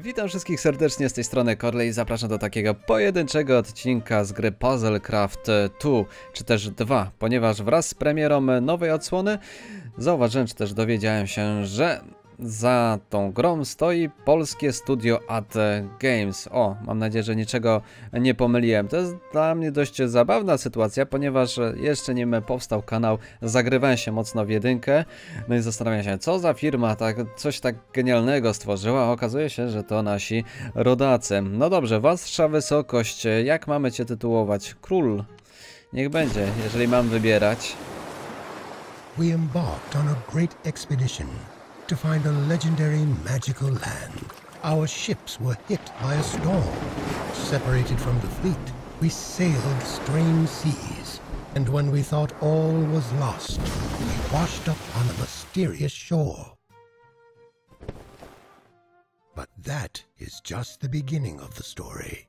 Witam wszystkich serdecznie z tej strony Korley i zapraszam do takiego pojedynczego odcinka z gry Puzzlecraft 2, czy też 2, ponieważ wraz z premierą nowej odsłony zauważyłem, czy też dowiedziałem się, że za tą grą stoi polskie studio At Games. O, mam nadzieję, że niczego nie pomyliłem. To jest dla mnie dość zabawna sytuacja, ponieważ jeszcze nie powstał kanał, zagrywałem się mocno w jedynkę. No i zastanawiam się, co za firma tak, coś tak genialnego stworzyła. Okazuje się, że to nasi rodacy. No dobrze, wasza wysokość, jak mamy cię tytułować? Król. Niech będzie, jeżeli mam wybierać. We embarked on a great expedition to find a legendary magical land. Our ships were hit by a storm. Separated from the fleet, we sailed strange seas, and when we thought all was lost, we washed up on a mysterious shore. But that is just the beginning of the story.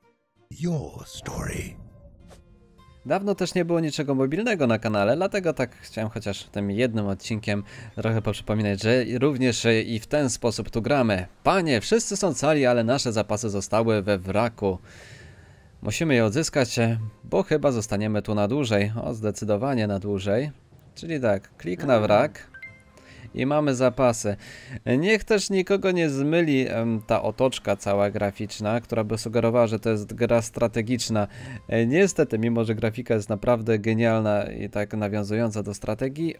Your story. Dawno też nie było niczego mobilnego na kanale, dlatego tak chciałem chociaż tym jednym odcinkiem trochę poprzypominać, że również e, i w ten sposób tu gramy. Panie, wszyscy są cali, ale nasze zapasy zostały we wraku. Musimy je odzyskać, e, bo chyba zostaniemy tu na dłużej. O, zdecydowanie na dłużej. Czyli tak, klik na mhm. wrak i mamy zapasy. Niech też nikogo nie zmyli ta otoczka cała graficzna, która by sugerowała, że to jest gra strategiczna. E, niestety, mimo że grafika jest naprawdę genialna i tak nawiązująca do strategii,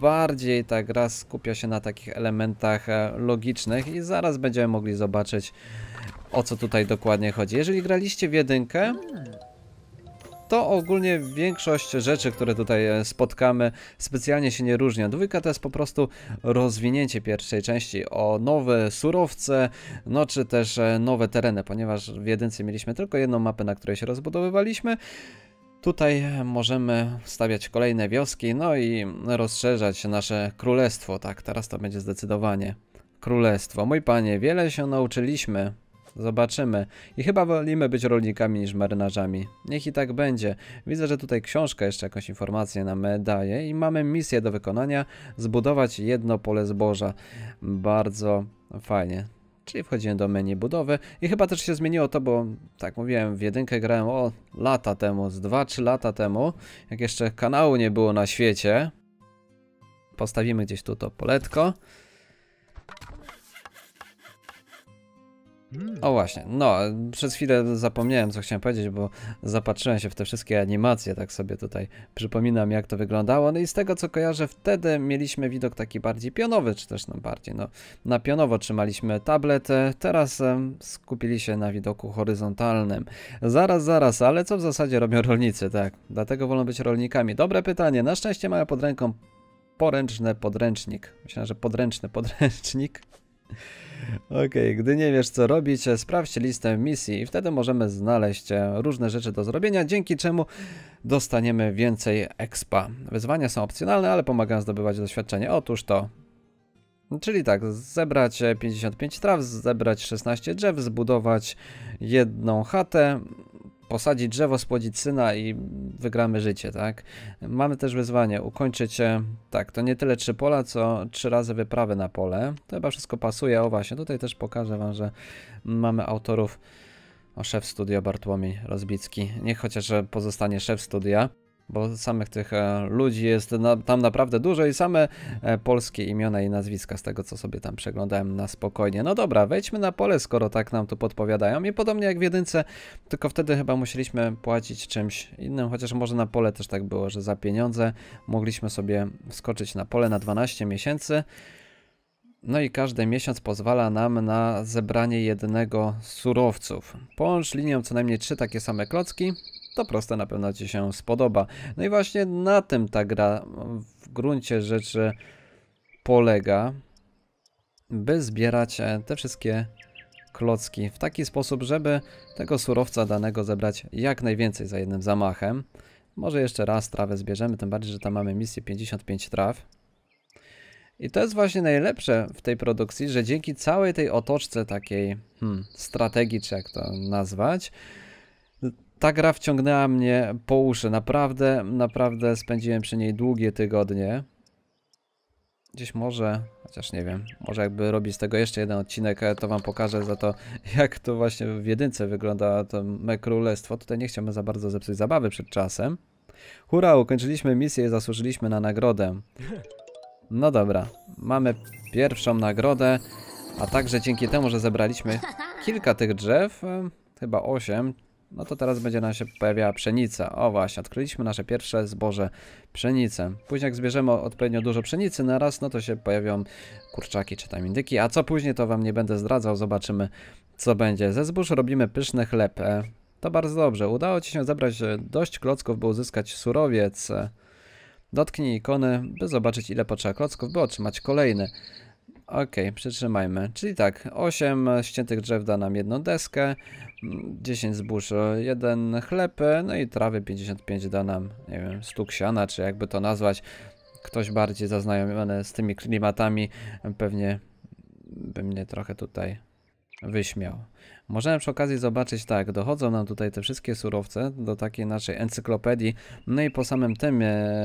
bardziej ta gra skupia się na takich elementach e, logicznych i zaraz będziemy mogli zobaczyć o co tutaj dokładnie chodzi. Jeżeli graliście w jedynkę, hmm to ogólnie większość rzeczy, które tutaj e, spotkamy, specjalnie się nie różnią. Dwójka to jest po prostu rozwinięcie pierwszej części o nowe surowce, no czy też e, nowe tereny, ponieważ w jedynce mieliśmy tylko jedną mapę, na której się rozbudowywaliśmy. Tutaj e, możemy stawiać kolejne wioski, no i rozszerzać nasze królestwo, tak, teraz to będzie zdecydowanie królestwo. Mój panie, wiele się nauczyliśmy Zobaczymy. I chyba wolimy być rolnikami niż marynarzami. Niech i tak będzie. Widzę, że tutaj książka jeszcze jakąś informację nam daje i mamy misję do wykonania zbudować jedno pole zboża. Bardzo fajnie. Czyli wchodzimy do menu budowy i chyba też się zmieniło to, bo tak mówiłem, w jedynkę grałem o lata temu, z 2-3 lata temu, jak jeszcze kanału nie było na świecie. Postawimy gdzieś tu to poletko. Hmm. O właśnie, no przez chwilę zapomniałem co chciałem powiedzieć, bo zapatrzyłem się w te wszystkie animacje, tak sobie tutaj przypominam jak to wyglądało, no i z tego co kojarzę wtedy mieliśmy widok taki bardziej pionowy, czy też no bardziej, no na pionowo trzymaliśmy tablet, teraz skupili się na widoku horyzontalnym. Zaraz, zaraz, ale co w zasadzie robią rolnicy, tak, dlatego wolą być rolnikami. Dobre pytanie, na szczęście mają pod ręką poręczny podręcznik, myślę, że podręczny podręcznik. Okej, okay, gdy nie wiesz co robić, sprawdź listę misji i wtedy możemy znaleźć e, różne rzeczy do zrobienia, dzięki czemu dostaniemy więcej expa. Wyzwania są opcjonalne, ale pomagają zdobywać doświadczenie. Otóż to. Czyli tak, zebrać 55 traw, zebrać 16 drzew, zbudować jedną chatę, posadzić drzewo, spłodzić syna i wygramy życie, tak? Mamy też wyzwanie, ukończyć, tak, to nie tyle trzy pola, co trzy razy wyprawy na pole. To chyba wszystko pasuje, o właśnie, tutaj też pokażę wam, że mamy autorów, o szef studia Bartłomiej Rozbicki, niech chociaż pozostanie szef studia bo samych tych e, ludzi jest tam naprawdę dużo i same e, polskie imiona i nazwiska z tego, co sobie tam przeglądałem na spokojnie. No dobra, wejdźmy na pole, skoro tak nam tu podpowiadają i podobnie jak w jedynce, tylko wtedy chyba musieliśmy płacić czymś innym, chociaż może na pole też tak było, że za pieniądze mogliśmy sobie wskoczyć na pole na 12 miesięcy. No i każdy miesiąc pozwala nam na zebranie jednego surowców. Połącz linią co najmniej trzy takie same klocki, to proste na pewno Ci się spodoba. No i właśnie na tym ta gra w gruncie rzeczy polega, by zbierać e, te wszystkie klocki w taki sposób, żeby tego surowca danego zebrać jak najwięcej za jednym zamachem. Może jeszcze raz trawę zbierzemy, tym bardziej, że tam mamy misję 55 traw. I to jest właśnie najlepsze w tej produkcji, że dzięki całej tej otoczce takiej hmm, strategii, czy jak to nazwać, ta gra wciągnęła mnie po uszy. Naprawdę, naprawdę spędziłem przy niej długie tygodnie. Gdzieś może, chociaż nie wiem, może jakby robić z tego jeszcze jeden odcinek, to wam pokażę za to, jak to właśnie w jedynce wygląda to me królestwo. Tutaj nie chciałbym za bardzo zepsuć zabawy przed czasem. Hurra, ukończyliśmy misję i zasłużyliśmy na nagrodę. No dobra, mamy pierwszą nagrodę, a także dzięki temu, że zebraliśmy kilka tych drzew, e, chyba osiem. No to teraz będzie nam się pojawiała pszenica. O właśnie, odkryliśmy nasze pierwsze zboże pszenicę. Później jak zbierzemy odpowiednio dużo pszenicy na raz, no to się pojawią kurczaki czy tam indyki. A co później to wam nie będę zdradzał, zobaczymy co będzie. Ze zbóż robimy pyszny chleb. E, to bardzo dobrze. Udało ci się zebrać e, dość klocków, by uzyskać surowiec. E, dotknij ikony, by zobaczyć ile potrzeba klocków, by otrzymać kolejny. Okej, okay, przytrzymajmy. Czyli tak, 8 ściętych drzew da nam jedną deskę, 10 zbóż, jeden chleb, no i trawy 55 da nam, nie wiem, stuksiana, czy jakby to nazwać. Ktoś bardziej zaznajomiony z tymi klimatami pewnie by mnie trochę tutaj wyśmiał. Możemy przy okazji zobaczyć, tak, dochodzą nam tutaj te wszystkie surowce do takiej naszej encyklopedii, no i po samym tym, e,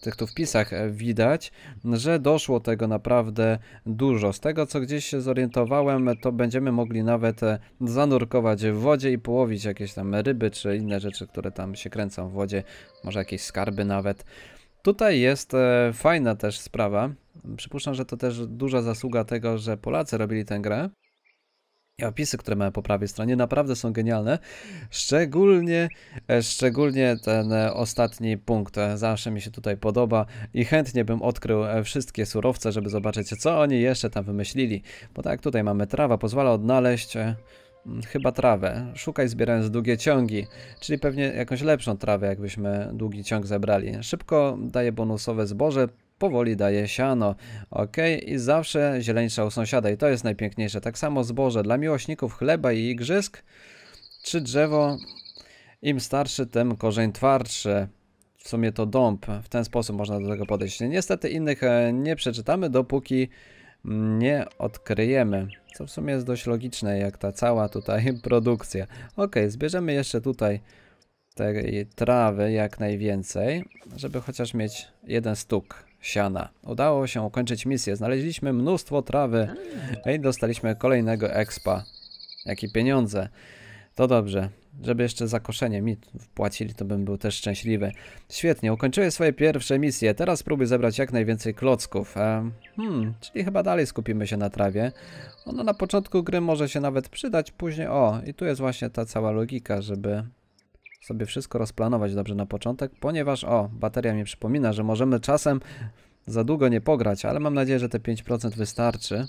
tych tu wpisach e, widać, że doszło tego naprawdę dużo. Z tego, co gdzieś się zorientowałem, to będziemy mogli nawet e, zanurkować w wodzie i połowić jakieś tam ryby, czy inne rzeczy, które tam się kręcą w wodzie, może jakieś skarby nawet. Tutaj jest fajna też sprawa. Przypuszczam, że to też duża zasługa tego, że Polacy robili tę grę i opisy, które mamy po prawej stronie, naprawdę są genialne. Szczególnie, e, szczególnie ten e, ostatni punkt e, zawsze mi się tutaj podoba i chętnie bym odkrył wszystkie surowce, żeby zobaczyć, co oni jeszcze tam wymyślili. Bo tak, tutaj mamy trawa, pozwala odnaleźć mm, chyba trawę. Szukaj zbierając długie ciągi, czyli pewnie jakąś lepszą trawę, jakbyśmy długi ciąg zebrali. Szybko daje bonusowe zboże, powoli daje siano. Ok, i zawsze zieleńsza u sąsiada i to jest najpiękniejsze. Tak samo zboże dla miłośników chleba i igrzysk. Czy drzewo, im starszy, tym korzeń twardszy. W sumie to dąb, w ten sposób można do tego podejść. Niestety innych e, nie przeczytamy, dopóki nie odkryjemy. Co w sumie jest dość logiczne, jak ta cała tutaj produkcja. Ok, zbierzemy jeszcze tutaj tej trawy jak najwięcej, żeby chociaż mieć jeden stuk siana. Udało się ukończyć misję. Znaleźliśmy mnóstwo trawy i dostaliśmy kolejnego expa. Jakie pieniądze. To dobrze. Żeby jeszcze za koszenie mi wpłacili, to bym był też szczęśliwy. Świetnie, ukończyłem swoje pierwsze misje. Teraz próbuję zebrać jak najwięcej klocków. E, hmm, czyli chyba dalej skupimy się na trawie. Ono na początku gry może się nawet przydać, później... O, i tu jest właśnie ta cała logika, żeby sobie wszystko rozplanować dobrze na początek, ponieważ, o, bateria mi przypomina, że możemy czasem za długo nie pograć, ale mam nadzieję, że te 5% wystarczy.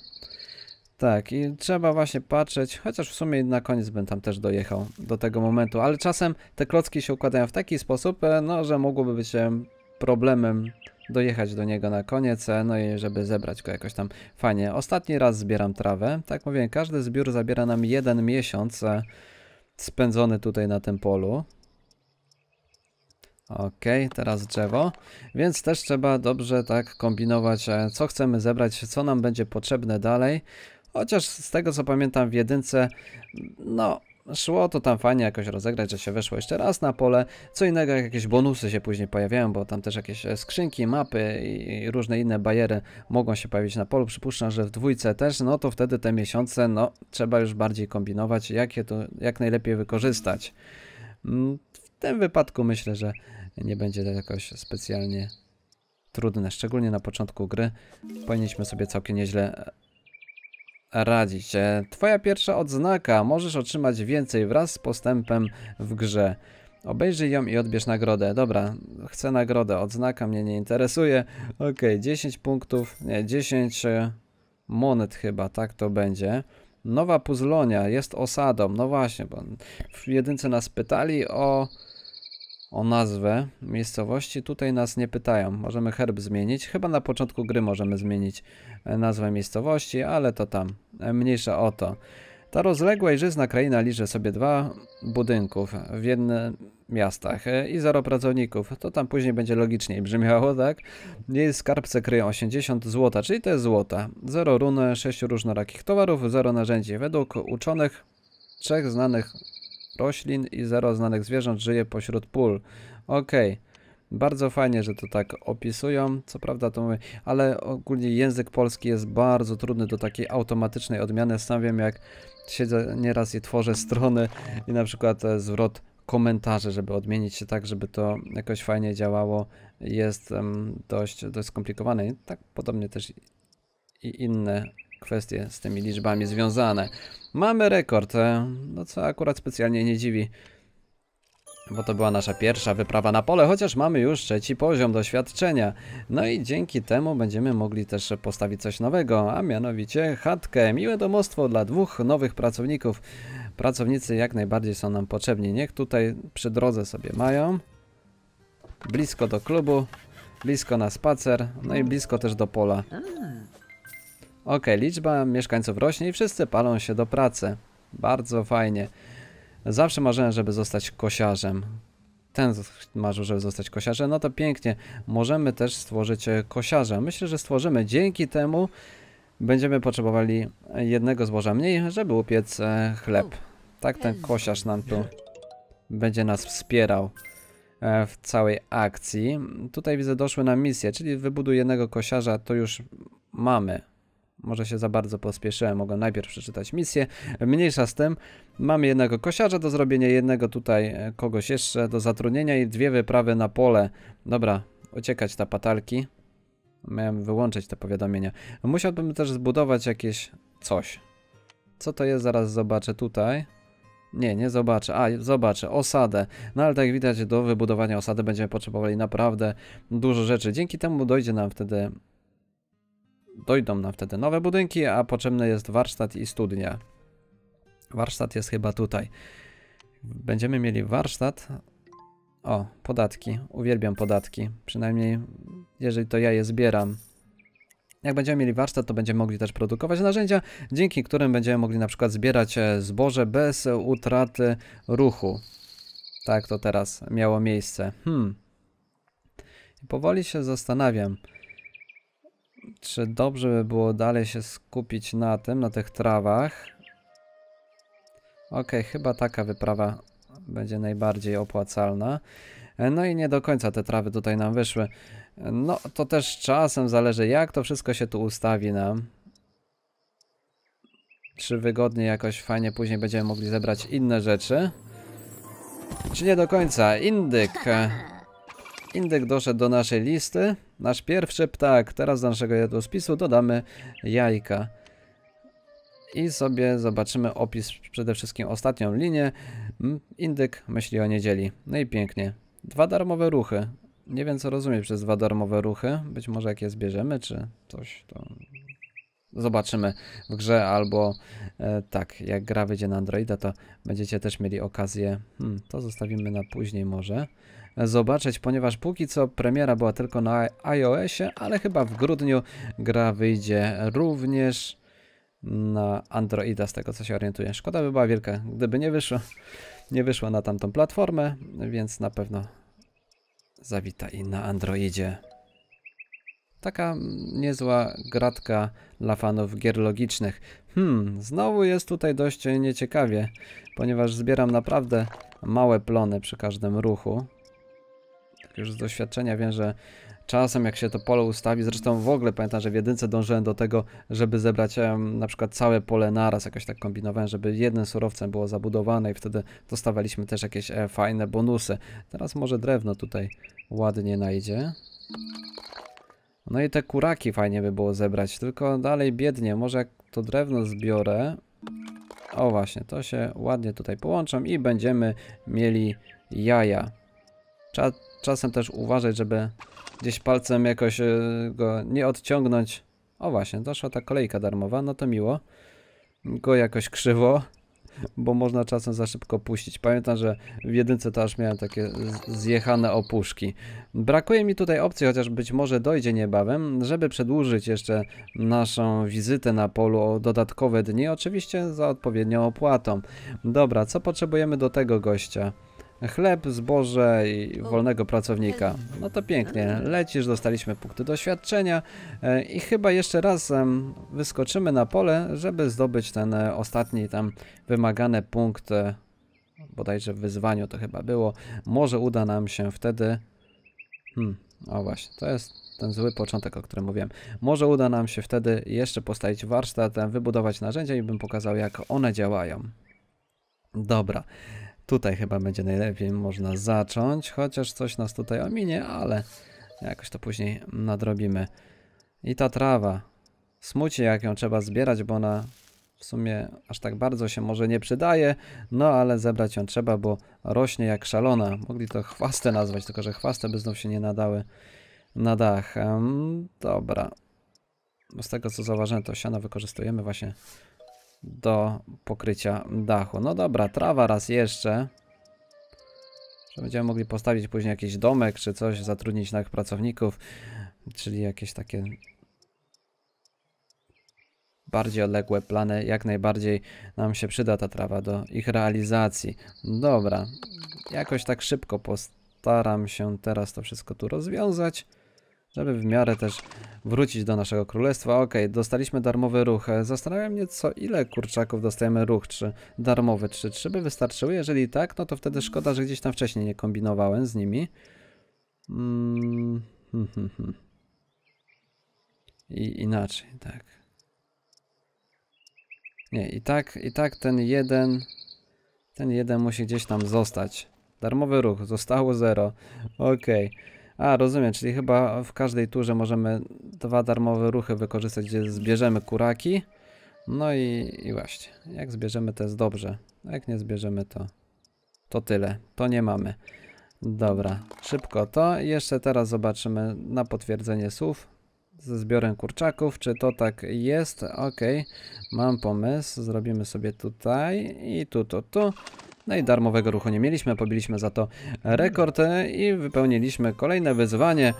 Tak, i trzeba właśnie patrzeć, chociaż w sumie na koniec bym tam też dojechał do tego momentu, ale czasem te klocki się układają w taki sposób, e, no, że mogłoby być e, problemem dojechać do niego na koniec, e, no i żeby zebrać go jakoś tam fajnie. Ostatni raz zbieram trawę, tak mówię, każdy zbiór zabiera nam jeden miesiąc spędzony tutaj na tym polu. Ok, teraz drzewo, więc też trzeba dobrze tak kombinować, e, co chcemy zebrać, co nam będzie potrzebne dalej. Chociaż z tego co pamiętam w jedynce, no szło to tam fajnie jakoś rozegrać, że się weszło jeszcze raz na pole. Co innego jak jakieś bonusy się później pojawiają, bo tam też jakieś e, skrzynki, mapy i różne inne bajery mogą się pojawić na polu. Przypuszczam, że w dwójce też, no to wtedy te miesiące, no trzeba już bardziej kombinować, jak je to jak najlepiej wykorzystać. Mm, w tym wypadku myślę, że nie będzie to jakoś specjalnie trudne, szczególnie na początku gry. Powinniśmy sobie całkiem nieźle e, radzić. E, twoja pierwsza odznaka. Możesz otrzymać więcej wraz z postępem w grze. Obejrzyj ją i odbierz nagrodę. Dobra, chcę nagrodę. Odznaka mnie nie interesuje. Okej, okay, 10 punktów, nie, 10 e, monet chyba, tak to będzie. Nowa Puzlonia jest osadą. No właśnie, bo w jedynce nas pytali o o nazwę miejscowości. Tutaj nas nie pytają. Możemy herb zmienić. Chyba na początku gry możemy zmienić e, nazwę miejscowości, ale to tam. E, mniejsza o to. Ta rozległa i żyzna kraina liczy sobie dwa budynków w jednym miastach e, i zero pracowników. To tam później będzie logiczniej brzmiało, tak? Jej skarbce kryją 80 złota, czyli to jest złota. Zero runy, sześciu różnorakich towarów, zero narzędzi. Według uczonych, trzech znanych roślin i zero znanych zwierząt żyje pośród pól. Okej. Okay. Bardzo fajnie, że to tak opisują. Co prawda to mówię, ale ogólnie język polski jest bardzo trudny do takiej automatycznej odmiany. Sam wiem, jak siedzę nieraz i tworzę strony i na przykład e, zwrot komentarze, żeby odmienić się tak, żeby to jakoś fajnie działało, jest um, dość, dość skomplikowane. I tak podobnie też i inne kwestie z tymi liczbami związane. Mamy rekord, e, no co akurat specjalnie nie dziwi, bo to była nasza pierwsza wyprawa na pole, chociaż mamy już trzeci poziom doświadczenia. No i dzięki temu będziemy mogli też postawić coś nowego, a mianowicie chatkę. Miłe domostwo dla dwóch nowych pracowników. Pracownicy jak najbardziej są nam potrzebni. Niech tutaj przy drodze sobie mają. Blisko do klubu, blisko na spacer, no i blisko też do pola. Ok, liczba mieszkańców rośnie i wszyscy palą się do pracy. Bardzo fajnie. Zawsze marzyłem, żeby zostać kosiarzem. Ten marzył, żeby zostać kosiarzem. No to pięknie. Możemy też stworzyć e, kosiarza. Myślę, że stworzymy. Dzięki temu będziemy potrzebowali jednego zboża mniej, żeby upiec e, chleb. Tak ten kosiarz nam tu będzie nas wspierał e, w całej akcji. Tutaj widzę doszły na misję, czyli wybuduje jednego kosiarza, to już mamy. Może się za bardzo pospieszyłem, Mogę najpierw przeczytać misję. Mniejsza z tym, mamy jednego kosiarza do zrobienia, jednego tutaj e, kogoś jeszcze do zatrudnienia i dwie wyprawy na pole. Dobra, uciekać na patalki. Miałem wyłączyć te powiadomienia. Musiałbym też zbudować jakieś coś. Co to jest? Zaraz zobaczę tutaj. Nie, nie zobaczę. A, zobaczę. Osadę. No ale tak widać, do wybudowania osady będziemy potrzebowali naprawdę dużo rzeczy. Dzięki temu dojdzie nam wtedy dojdą nam wtedy nowe budynki, a potrzebny jest warsztat i studnia. Warsztat jest chyba tutaj. Będziemy mieli warsztat. O, podatki. Uwielbiam podatki. Przynajmniej jeżeli to ja je zbieram. Jak będziemy mieli warsztat, to będziemy mogli też produkować narzędzia, dzięki którym będziemy mogli na przykład zbierać e, zboże bez e, utraty ruchu. Tak to teraz miało miejsce. Hmm. powoli się zastanawiam czy dobrze by było dalej się skupić na tym, na tych trawach? Ok, chyba taka wyprawa będzie najbardziej opłacalna. No i nie do końca te trawy tutaj nam wyszły. No to też czasem zależy jak to wszystko się tu ustawi nam. Czy wygodnie jakoś fajnie później będziemy mogli zebrać inne rzeczy. Czy nie do końca. Indyk. Indyk doszedł do naszej listy. Nasz pierwszy ptak. Teraz do naszego jadłospisu dodamy jajka. I sobie zobaczymy opis, przede wszystkim ostatnią linię. Mm, indyk myśli o niedzieli. No i pięknie. Dwa darmowe ruchy. Nie wiem, co rozumieć przez dwa darmowe ruchy. Być może jak je zbierzemy, czy coś, to zobaczymy w grze, albo e, tak, jak gra wyjdzie na Androida, to będziecie też mieli okazję, hmm, to zostawimy na później może zobaczyć, ponieważ póki co premiera była tylko na iOSie, ale chyba w grudniu gra wyjdzie również na Androida, z tego co się orientuję. Szkoda by była wielka, gdyby nie wyszła, nie wyszła na tamtą platformę, więc na pewno zawita i na Androidzie. Taka niezła gratka dla fanów gier logicznych. Hmm, znowu jest tutaj dość nieciekawie, ponieważ zbieram naprawdę małe plony przy każdym ruchu już z doświadczenia wiem, że czasem jak się to pole ustawi, zresztą w ogóle pamiętam, że w jedynce dążyłem do tego, żeby zebrać na przykład całe pole naraz, jakoś tak kombinowałem, żeby jednym surowcem było zabudowane i wtedy dostawaliśmy też jakieś e, fajne bonusy. Teraz może drewno tutaj ładnie najdzie. No i te kuraki fajnie by było zebrać, tylko dalej biednie, może jak to drewno zbiorę, o właśnie, to się ładnie tutaj połączą i będziemy mieli jaja. Trzeba czasem też uważać, żeby gdzieś palcem jakoś e, go nie odciągnąć. O właśnie, doszła ta kolejka darmowa, no to miło. Go jakoś krzywo, bo można czasem za szybko puścić. Pamiętam, że w jedynce to aż miałem takie zjechane opuszki. Brakuje mi tutaj opcji, chociaż być może dojdzie niebawem, żeby przedłużyć jeszcze naszą wizytę na polu o dodatkowe dni, oczywiście za odpowiednią opłatą. Dobra, co potrzebujemy do tego gościa? Chleb, zboże i wolnego pracownika. No to pięknie, lecisz, dostaliśmy punkty doświadczenia e, i chyba jeszcze raz wyskoczymy na pole, żeby zdobyć ten e, ostatni tam wymagany punkt, e, bodajże w wyzwaniu to chyba było. Może uda nam się wtedy... Hmm, o właśnie, to jest ten zły początek, o którym mówiłem. Może uda nam się wtedy jeszcze postawić warsztat, wybudować narzędzia i bym pokazał, jak one działają. Dobra. Tutaj chyba będzie najlepiej można zacząć, chociaż coś nas tutaj ominie, ale jakoś to później nadrobimy. I ta trawa. Smuci jak ją trzeba zbierać, bo ona w sumie aż tak bardzo się może nie przydaje, no ale zebrać ją trzeba, bo rośnie jak szalona. Mogli to chwastę nazwać, tylko że chwastę by znów się nie nadały na dach. Um, dobra. Z tego co zauważyłem, to siano wykorzystujemy właśnie do pokrycia dachu. No dobra, trawa raz jeszcze. Że będziemy mogli postawić później jakiś domek czy coś, zatrudnić nowych pracowników, czyli jakieś takie bardziej odległe plany. Jak najbardziej nam się przyda ta trawa do ich realizacji. Dobra, jakoś tak szybko postaram się teraz to wszystko tu rozwiązać żeby w miarę też wrócić do naszego królestwa. Ok, dostaliśmy darmowy ruch. E, zastanawiam się, co ile kurczaków dostajemy ruch, czy darmowy, czy trzy by wystarczyły? Jeżeli tak, no to wtedy szkoda, że gdzieś tam wcześniej nie kombinowałem z nimi. Mm, hmm, hmm, hmm. I inaczej, tak. Nie, i tak, i tak ten jeden, ten jeden musi gdzieś tam zostać. Darmowy ruch, zostało zero. Okej. Okay. A, rozumiem, czyli chyba w każdej turze możemy dwa darmowe ruchy wykorzystać, gdzie zbierzemy kuraki. No i, i właśnie, jak zbierzemy to jest dobrze, jak nie zbierzemy to, to tyle, to nie mamy. Dobra, szybko to. Jeszcze teraz zobaczymy na potwierdzenie słów ze zbiorem kurczaków, czy to tak jest. Ok, mam pomysł, zrobimy sobie tutaj i tu, tu, tu. No i darmowego ruchu nie mieliśmy, pobiliśmy za to rekord i wypełniliśmy kolejne wyzwanie.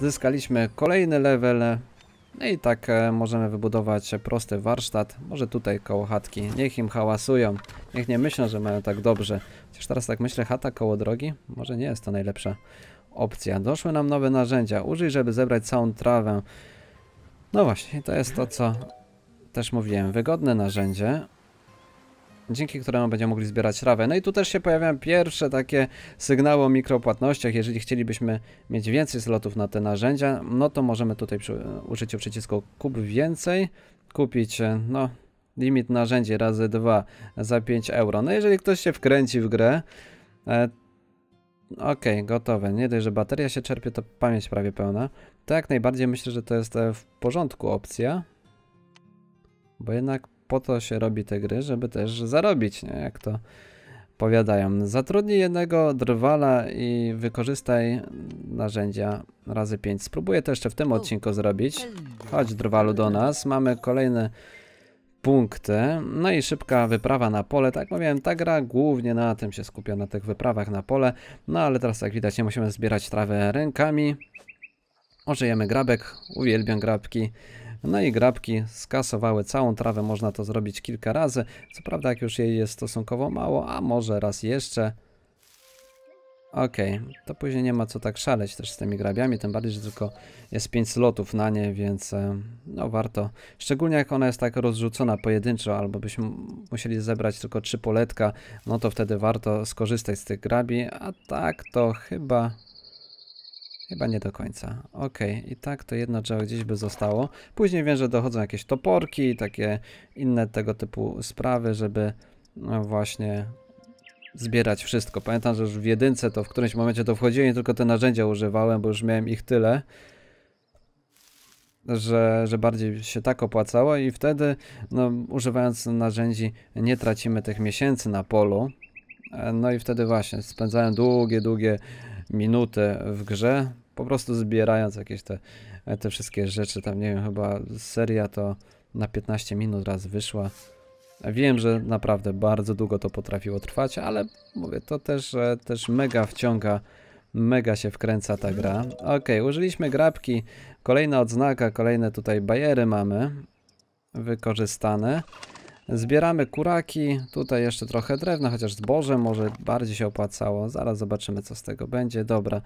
Zyskaliśmy kolejny level. No i tak e, możemy wybudować prosty warsztat. Może tutaj koło chatki. Niech im hałasują. Niech nie myślą, że mają tak dobrze. Chociaż teraz tak myślę, chata koło drogi? Może nie jest to najlepsza opcja. Doszły nam nowe narzędzia. Użyj, żeby zebrać całą trawę. No właśnie, to jest to, co też mówiłem. Wygodne narzędzie dzięki któremu będziemy mogli zbierać trawę. No i tu też się pojawiają pierwsze takie sygnały o mikropłatnościach. Jeżeli chcielibyśmy mieć więcej slotów na te narzędzia, no to możemy tutaj przy użyciu przycisku kup więcej kupić, e, no limit narzędzi razy 2 za 5 euro. No jeżeli ktoś się wkręci w grę, e, Okej, okay, gotowe. Nie dość, że bateria się czerpie, to pamięć prawie pełna. Tak, najbardziej myślę, że to jest e, w porządku opcja. Bo jednak po to się robi te gry, żeby też zarobić, nie? Jak to powiadają. Zatrudnij jednego drwala i wykorzystaj narzędzia razy 5. Spróbuję to jeszcze w tym odcinku zrobić. Chodź drwalu do nas. Mamy kolejne punkty. No i szybka wyprawa na pole. Tak mówiłem, ta gra głównie na tym się skupia, na tych wyprawach na pole. No ale teraz jak widać nie musimy zbierać trawę rękami. Ożyjemy grabek. Uwielbiam grabki. No i grabki skasowały całą trawę, można to zrobić kilka razy. Co prawda, jak już jej jest stosunkowo mało, a może raz jeszcze. Okej, okay. to później nie ma co tak szaleć też z tymi grabiami, tym bardziej, że tylko jest 5 slotów na nie, więc e, no warto. Szczególnie jak ona jest tak rozrzucona pojedynczo, albo byśmy musieli zebrać tylko 3 poletka, no to wtedy warto skorzystać z tych grabi, a tak to chyba Chyba nie do końca. Ok, i tak to jedno drzewo gdzieś by zostało. Później wiem, że dochodzą jakieś toporki i takie inne tego typu sprawy, żeby no właśnie zbierać wszystko. Pamiętam, że już w jedynce to w którymś momencie to wchodziłem i tylko te narzędzia używałem, bo już miałem ich tyle, że, że bardziej się tak opłacało i wtedy no, używając narzędzi nie tracimy tych miesięcy na polu. E, no i wtedy właśnie spędzałem długie, długie minutę w grze, po prostu zbierając jakieś te, te wszystkie rzeczy, tam nie wiem, chyba seria to na 15 minut raz wyszła. Wiem, że naprawdę bardzo długo to potrafiło trwać, ale mówię, to też, też mega wciąga, mega się wkręca ta gra. Ok, użyliśmy grabki, kolejna odznaka, kolejne tutaj bajery mamy wykorzystane. Zbieramy kuraki, tutaj jeszcze trochę drewna, chociaż zboże może bardziej się opłacało. Zaraz zobaczymy, co z tego będzie. Dobra,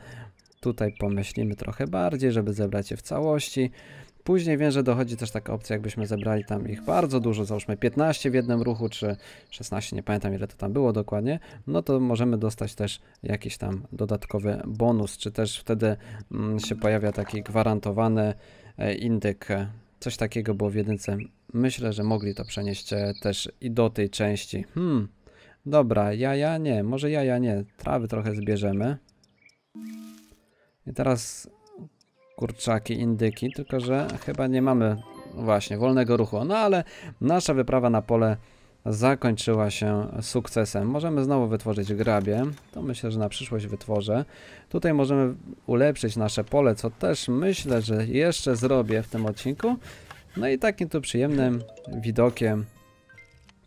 tutaj pomyślimy trochę bardziej, żeby zebrać je w całości. Później wiem, że dochodzi też taka opcja, jakbyśmy zebrali tam ich bardzo dużo, załóżmy 15 w jednym ruchu, czy 16, nie pamiętam ile to tam było dokładnie, no to możemy dostać też jakiś tam dodatkowy bonus, czy też wtedy mm, się pojawia taki gwarantowany e, indyk, e, coś takiego było w jedynce myślę, że mogli to przenieść e, też i do tej części. Hmm, dobra, jaja nie, może jaja nie, trawy trochę zbierzemy. I teraz kurczaki, indyki, tylko że chyba nie mamy właśnie wolnego ruchu. No ale nasza wyprawa na pole zakończyła się sukcesem. Możemy znowu wytworzyć grabie, to myślę, że na przyszłość wytworzę. Tutaj możemy ulepszyć nasze pole, co też myślę, że jeszcze zrobię w tym odcinku. No i takim tu przyjemnym widokiem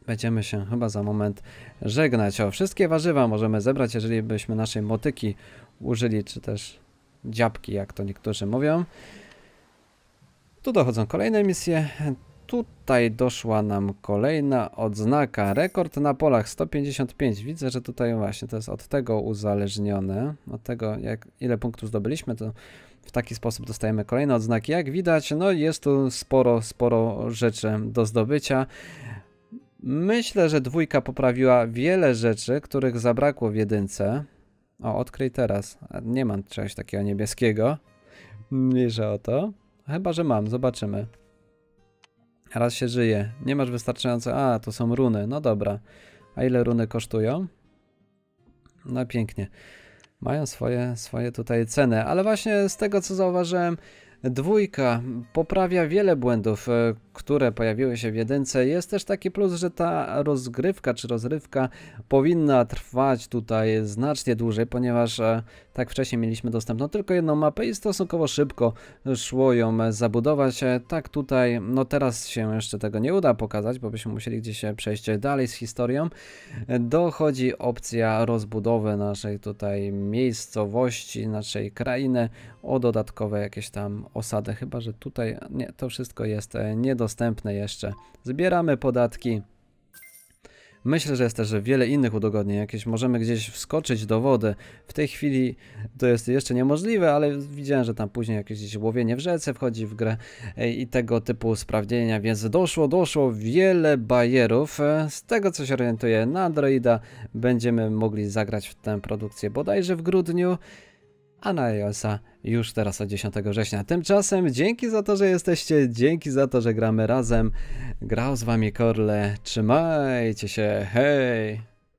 będziemy się chyba za moment żegnać. O, wszystkie warzywa możemy zebrać, jeżeli byśmy naszej motyki użyli, czy też dziabki, jak to niektórzy mówią. Tu dochodzą kolejne misje tutaj doszła nam kolejna odznaka. Rekord na polach 155. Widzę, że tutaj właśnie to jest od tego uzależnione. Od tego, jak, ile punktów zdobyliśmy, to w taki sposób dostajemy kolejne odznaki. Jak widać, no jest tu sporo, sporo rzeczy do zdobycia. Myślę, że dwójka poprawiła wiele rzeczy, których zabrakło w jedynce. O, odkryj teraz. Nie mam czegoś takiego niebieskiego. Mniejsza o to. Chyba, że mam, zobaczymy. Raz się żyje. Nie masz wystarczająco... A, to są runy. No dobra. A ile runy kosztują? No pięknie. Mają swoje, swoje tutaj ceny. Ale właśnie z tego, co zauważyłem, dwójka poprawia wiele błędów, e, które pojawiły się w jedynce. Jest też taki plus, że ta rozgrywka czy rozrywka powinna trwać tutaj znacznie dłużej, ponieważ e, tak wcześniej mieliśmy dostępną tylko jedną mapę i stosunkowo szybko szło ją zabudować. E, tak tutaj, no teraz się jeszcze tego nie uda pokazać, bo byśmy musieli gdzieś przejść dalej z historią. E, dochodzi opcja rozbudowy naszej tutaj miejscowości, naszej krainy o dodatkowe jakieś tam osady, chyba że tutaj, nie, to wszystko jest nie do dostępne jeszcze. Zbieramy podatki. Myślę, że jest też wiele innych udogodnień, jakieś możemy gdzieś wskoczyć do wody. W tej chwili to jest jeszcze niemożliwe, ale widziałem, że tam później jakieś łowienie w rzece wchodzi w grę e, i tego typu usprawnienia, więc doszło, doszło wiele bajerów. E, z tego co się orientuję na Androida będziemy mogli zagrać w tę produkcję bodajże w grudniu a na iOSa już teraz od 10 września. Tymczasem dzięki za to, że jesteście, dzięki za to, że gramy razem. Grał z wami Korle, trzymajcie się, hej!